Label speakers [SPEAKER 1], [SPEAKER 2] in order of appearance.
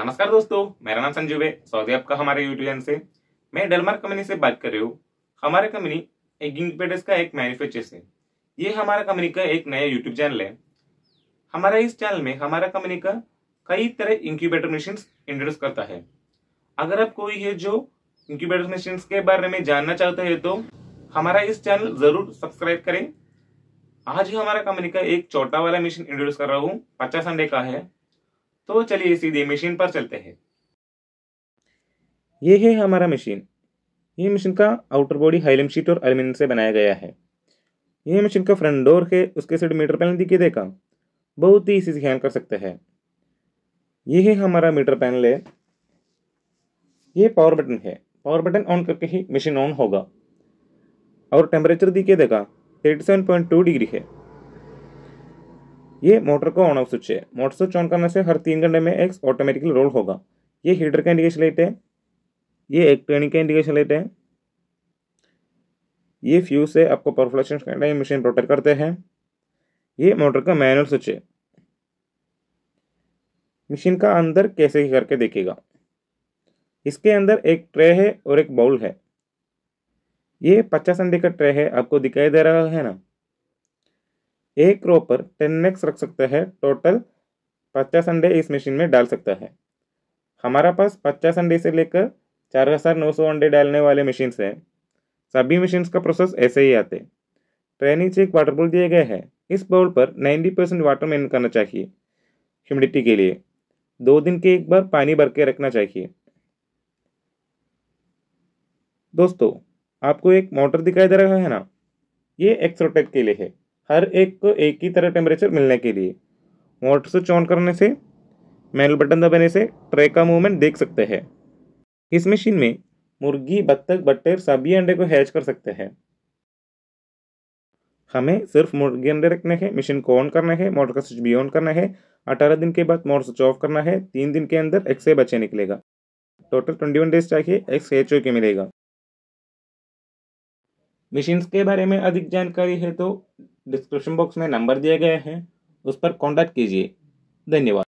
[SPEAKER 1] नमस्कार दोस्तों मेरा नाम संजीव है स्वागत है आपका हमारे यूट्यूब चैनल से मैं डेलमार्क कंपनी से बात कर रही हूँ हमारे कंपनी एक इंक्यूबेटर्स का एक मैन्युफैक्चर है ये हमारा कंपनी का एक नया यूट्यूब चैनल है हमारा इस चैनल में हमारा कंपनी का कई तरह इंक्यूबेटर मशीन इंट्रोड्यूस करता है अगर आप कोई है जो इंक्यूबेटर मशीन के बारे में जानना चाहते हैं तो हमारा इस चैनल जरूर सब्सक्राइब करें आज ही हमारा कंपनी का एक छोटा वाला मशीन इंट्रोड्यूस कर रहा हूँ पचास अंडे का है तो चलिए सीधे मशीन पर चलते हैं ये है हमारा मशीन ये मशीन का आउटर बॉडी हाइलम शीट और एल्यूमिनियम से बनाया गया है ये मशीन का फ्रंट डोर है उसके साइड मीटर पैनल दिखे देखा बहुत ही इसी से हैंडल कर सकते हैं ये है हमारा मीटर पैनल है ये पावर बटन है पावर बटन ऑन करके ही मशीन ऑन होगा और टेम्परेचर दिखे देखा thirty seven point two degree है ये मोटर का ऑन ऑफ स्विच है मोटर स्विच ऑन करने से हर तीन घंटे में एक ऑटोमेटिकली रोल होगा ये हीटर का इंडिकेशन लाइट है ये एक ट्रेनिंग का इंडिकेशन लाइट है ये फ्यूज से आपको परफ्लेक्शन है मशीन प्रोटेक्ट करते हैं ये मोटर का मैनुअल स्विच है मशीन का अंदर कैसे करके देखेगा इसके अंदर एक ट्रे है और एक बाउल है ये पचास अंडे का ट्रे है आपको दिखाई दे रहा है ना एक रो पर टेन एक्स रख सकता है टोटल पचास अंडे इस मशीन में डाल सकता है हमारा पास पचास अंडे से लेकर चार हज़ार नौ सौ अंडे डालने वाले मशीन्स हैं सभी मशीन्स का प्रोसेस ऐसे ही आते ट्रेनिंग से एक वाटर बोल दिया गया है इस बोल पर नाइन्टी परसेंट वाटर मेन करना चाहिए ह्यूमिडिटी के लिए दो दिन के एक बार पानी भर के रखना चाहिए दोस्तों आपको एक मोटर दिखाई दे रहा है ना ये एक्स के लिए है हर एक को एक ही तरह टेम्परेचर मिलने के लिए मोटर स्विच ऑन करने से मैनुअल बटन दबाने से ट्रे का मूवमेंट देख सकते हैं इस मशीन में मुर्गी बत्तख बटेर सभी अंडे को हैच कर सकते हैं हमें सिर्फ मुर्गी अंडे रखने हैं मशीन को ऑन करना है मोटर का स्विच भी ऑन करना है अठारह दिन के बाद मोटर स्विच ऑफ करना है तीन दिन के अंदर एक्स से बच्चे निकलेगा टोटल ट्वेंटी वन डेज चाहिए एक्स एच ओ के मिलेगा मशीन्स के बारे में अधिक जानकारी है तो डिस्क्रिप्शन बॉक्स में नंबर दिए गए हैं उस पर कॉन्टैक्ट कीजिए धन्यवाद